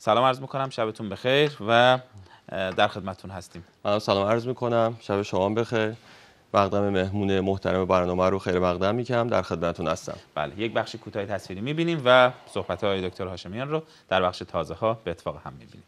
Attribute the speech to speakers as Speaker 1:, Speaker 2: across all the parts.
Speaker 1: سلام عرض میکنم شبتون بخیر و در خدمتون هستیم
Speaker 2: منم سلام عرض میکنم شب شما بخیر مقدم مهمون محترم برنامه رو خیر مقدم میکنم در خدمتون
Speaker 1: هستم بله یک بخش کوتاه تصویری میبینیم و صحبت های دکتر هاشمیان رو در بخش تازه ها به اتفاق هم میبینیم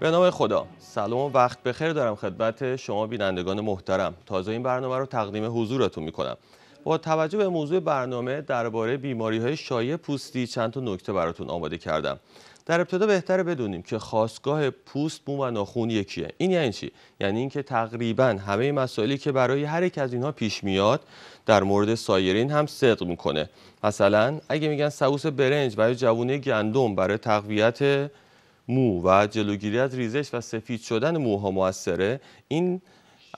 Speaker 2: به نام خدا سلام و وقت بخیر دارم خدمت شما بینندگان محترم تازه این برنامه رو تقدیم حضورتون میکنم با توجه به موضوع برنامه درباره بیماری های شایع پوستی چند تا نکته براتون آماده کردم در ابتدا بهتره بدونیم که خواستگاه پوست مو و ناخون یکیه این یعنی چی یعنی اینکه تقریبا همه مسائلی که برای هر یک از اینها پیش میاد در مورد سایرین هم صدق میکنه مثلا اگه میگن سوس برنج و یا جوونه گندم برای تقویت مو و جلوگیری از ریزش و سفید شدن موها موثره این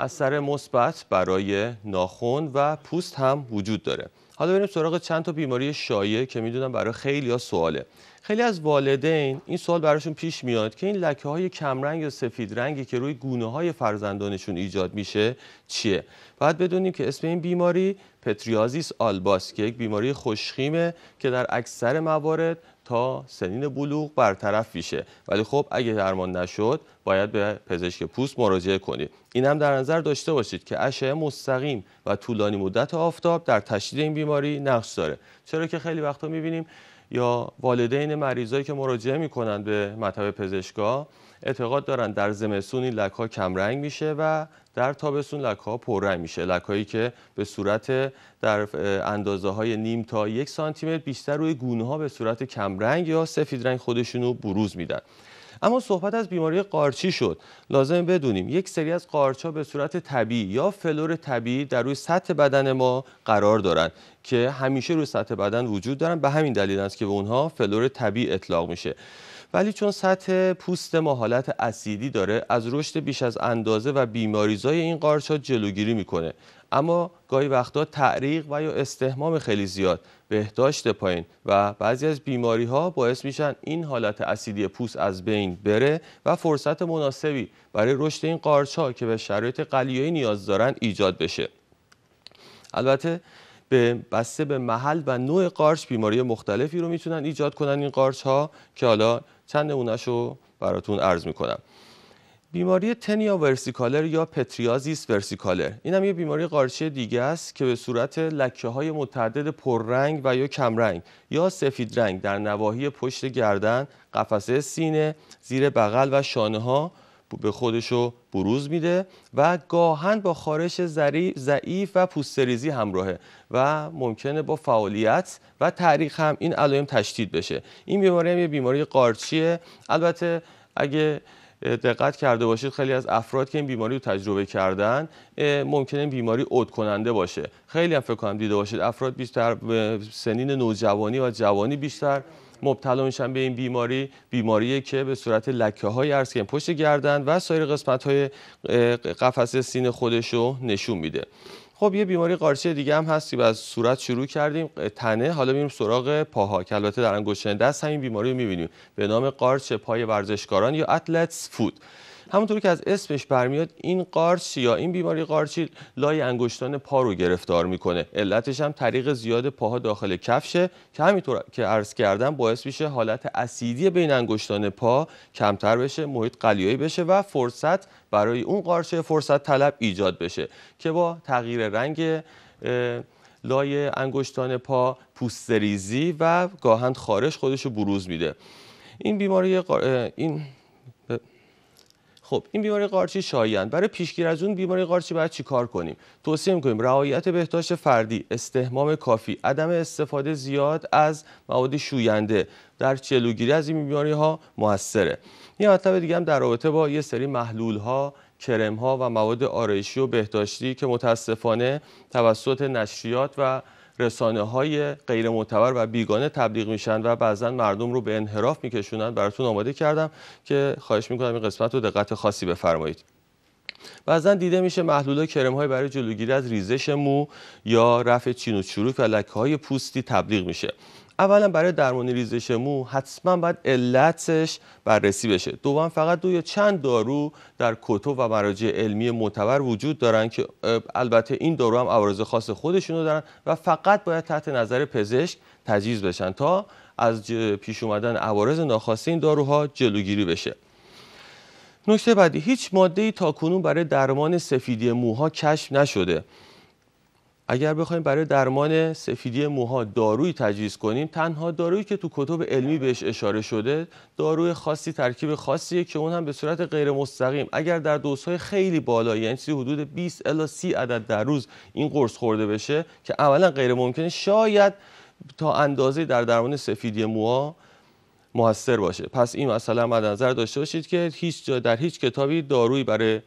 Speaker 2: اثر مثبت برای ناخون و پوست هم وجود داره حالا بریم سراغ چند تا بیماری شایع که میدونم برای خیلی ها سواله خیلی از والدین این سوال براشون پیش میاد که این لکه های کمرنگ یا سفید رنگی که روی گونه های فرزندانشون ایجاد میشه چیه باید بدونیم که اسم این بیماری پتریازیس آلباس که یک بیماری خوشخیمه که در اکثر موارد تا سنین بلوغ برطرف میشه ولی خب اگه درمان نشد باید به پزشک پوست مراجعه کنید این هم در نظر داشته باشید که اشعه مستقیم و طولانی مدت آفتاب در تشدید این بیماری نقش داره چرا که خیلی وقتا میبینیم یا والدین مریضایی که مراجعه میکنند به مطب پزشکا اعتقاد دارن در زمستون این لک ها کمرنگ میشه و در تابستون لک ها پررنگ میشه لک هایی که به صورت در اندازه های نیم تا یک سانتی متر بیشتر روی گونه ها به صورت کمرنگ یا سفید رنگ خودشونو بروز میدن اما صحبت از بیماری قارچی شد لازم بدونیم یک سری از قارچ ها به صورت طبیعی یا فلور طبیعی در روی سطح بدن ما قرار دارند که همیشه روی سطح بدن وجود دارن به همین دلیل است که به اونها فلور طبیعی اطلاق میشه ولی چون سطح پوست ما حالت اسیدی داره از رشد بیش از اندازه و بیماریزای این قارچ جلوگیری میکنه اما گاهی وقتا تعریق و یا استهمام خیلی زیاد بهداشت پایین و بعضی از بیماری ها باعث میشن این حالت اسیدی پوست از بین بره و فرصت مناسبی برای رشد این قارچ ها که به شرایط قلیایی نیاز دارن ایجاد بشه البته به بسته به محل و نوع قارچ بیماری مختلفی رو میتونن ایجاد کنن این قارچ ها که حالا چند نمونهش رو براتون عرض میکنم بیماری تنیا ورسیکالر یا پتریازیس ورسیکالر این هم یه بیماری قارچه دیگه است که به صورت لکه های متعدد پررنگ و یا کمرنگ یا سفید رنگ در نواحی پشت گردن، قفسه سینه، زیر بغل و شانه ها به خودشو بروز میده و گاهن با خارش ضعیف و پوستریزی همراهه و ممکنه با فعالیت و تاریخ هم این علائم تشدید بشه این بیماری هم یه بیماری قارچیه البته اگه دقت کرده باشید خیلی از افراد که این بیماری رو تجربه کردن ممکنه این بیماری اودکننده کننده باشه خیلی هم فکر کنم دیده باشید افراد بیشتر سنین نوجوانی و جوانی بیشتر مبتلا میشن به این بیماری بیماری که به صورت لکه های پشت گردن و سایر قسمت های قفسه سینه خودش رو نشون میده خب یه بیماری قارچی دیگه هم هستی و از صورت شروع کردیم تنه حالا میریم سراغ پاها که البته در انگشت دست همین بیماری رو میبینیم به نام قارچ پای ورزشکاران یا اتلتس فود همونطور که از اسمش برمیاد این یا این بیماری قارچی لای انگشتان پا رو گرفتار میکنه علتش هم طریق زیاد پاها داخل کفشه که همینطور که عرض کردم باعث میشه حالت اسیدی بین انگشتان پا کمتر بشه محیط قلیایی بشه و فرصت برای اون قارچه فرصت طلب ایجاد بشه که با تغییر رنگ لای انگشتان پا پوستریزی و گاهند خارش خودش رو بروز میده این بیماری این خب این بیماری قارچی شایعن برای پیشگیری از اون بیماری قارچی باید چیکار کنیم توصیه می‌کنیم رعایت بهداشت فردی استهمام کافی عدم استفاده زیاد از مواد شوینده در جلوگیری از این بیماری ها موثره یه مطلب دیگه هم در رابطه با یه سری محلول ها کرم ها و مواد آرایشی و بهداشتی که متاسفانه توسط نشریات و رسانه های غیر معتبر و بیگانه تبلیغ میشن و بعضا مردم رو به انحراف میکشونن براتون آماده کردم که خواهش میکنم این قسمت رو دقت خاصی بفرمایید بعضا دیده میشه محلول کرم های برای جلوگیری از ریزش مو یا رفع چین و چروک و لکه های پوستی تبلیغ میشه اولا برای درمان ریزش مو حتما باید علتش بررسی بشه دوم فقط دو یا چند دارو در کتب و مراجع علمی معتبر وجود دارن که البته این دارو هم عوارض خاص خودشونو دارن و فقط باید تحت نظر پزشک تجویز بشن تا از پیش اومدن عوارض ناخواسته این داروها جلوگیری بشه نکته بعدی هیچ ماده ای کنون برای درمان سفیدی موها کشف نشده اگر بخوایم برای درمان سفیدی موها داروی تجویز کنیم تنها دارویی که تو کتب علمی بهش اشاره شده داروی خاصی ترکیب خاصیه که اون هم به صورت غیر مستقیم اگر در دوزهای خیلی بالا یعنی حدود 20 الا 30 عدد در روز این قرص خورده بشه که اولا غیر ممکنه شاید تا اندازه در درمان سفیدی موها موثر باشه پس این مثلا مد نظر داشته باشید که هیچ جا در هیچ کتابی داروی برای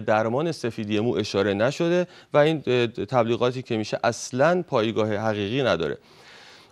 Speaker 2: درمان سفیدی مو اشاره نشده و این تبلیغاتی که میشه اصلا پایگاه حقیقی نداره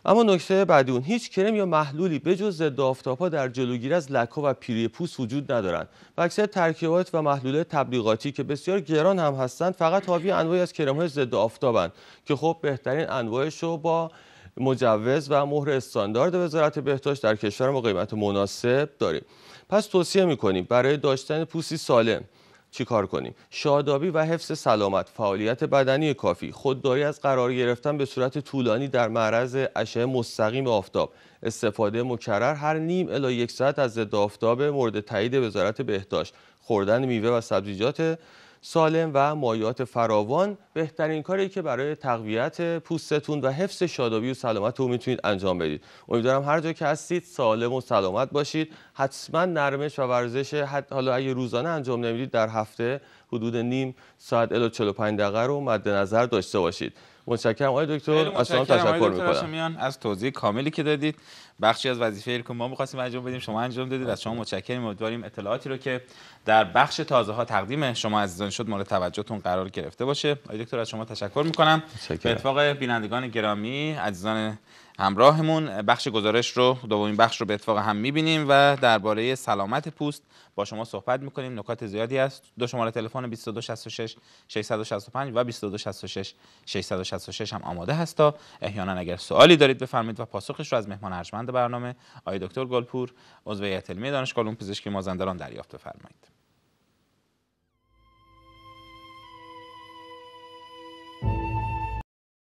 Speaker 2: اما نکته بعدی اون هیچ کرم یا محلولی بجز ضد آفتابها در جلوگیری از لکا و پیری پوست وجود ندارند و اکثر ترکیبات و محلول تبلیغاتی که بسیار گران هم هستند فقط حاوی انواعی از های ضد آفتابند که خب بهترین انواعش رو با مجوز و مهر استاندارد وزارت بهداشت در کشور ما قیمت مناسب داریم پس توصیه میکنیم برای داشتن پوستی سالم چیکار کنیم شادابی و حفظ سلامت فعالیت بدنی کافی خودداری از قرار گرفتن به صورت طولانی در معرض اشعه مستقیم آفتاب استفاده مکرر هر نیم الی یک ساعت از ضد آفتاب مورد تایید وزارت بهداشت خوردن میوه و سبزیجات سالم و مایات فراوان بهترین کاری که برای تقویت پوستتون و حفظ شادابی و سلامت رو میتونید انجام بدید امیدوارم هر جا که هستید سالم و سلامت باشید حتما نرمش و ورزش حت... حالا اگه روزانه انجام نمیدید در هفته حدود نیم ساعت الا 45 دقیقه رو مد نظر داشته باشید متشکرم آقای دکتر از شما تشکر میکنم
Speaker 1: از توضیح کاملی که دادید بخشی از وظیفه ای که ما می‌خواستیم انجام بدیم شما انجام دادید از شما متشکرم امیدواریم اطلاعاتی رو که در بخش تازه ها تقدیم شما عزیزان شد مورد توجهتون قرار گرفته باشه آقای دکتر از شما تشکر میکنم به اتفاق بینندگان گرامی عزیزان همراهمون بخش گزارش رو دومین بخش رو به اتفاق هم میبینیم و درباره سلامت پوست با شما صحبت میکنیم نکات زیادی هست دو شماره تلفن 2266 665 و 2266 666 هم آماده هست تا احیانا اگر سوالی دارید بفرمایید و پاسخش رو از مهمان ارجمند برنامه آقای دکتر گلپور عضو هیئت علمی دانشگاه علوم پزشکی مازندران دریافت بفرمایید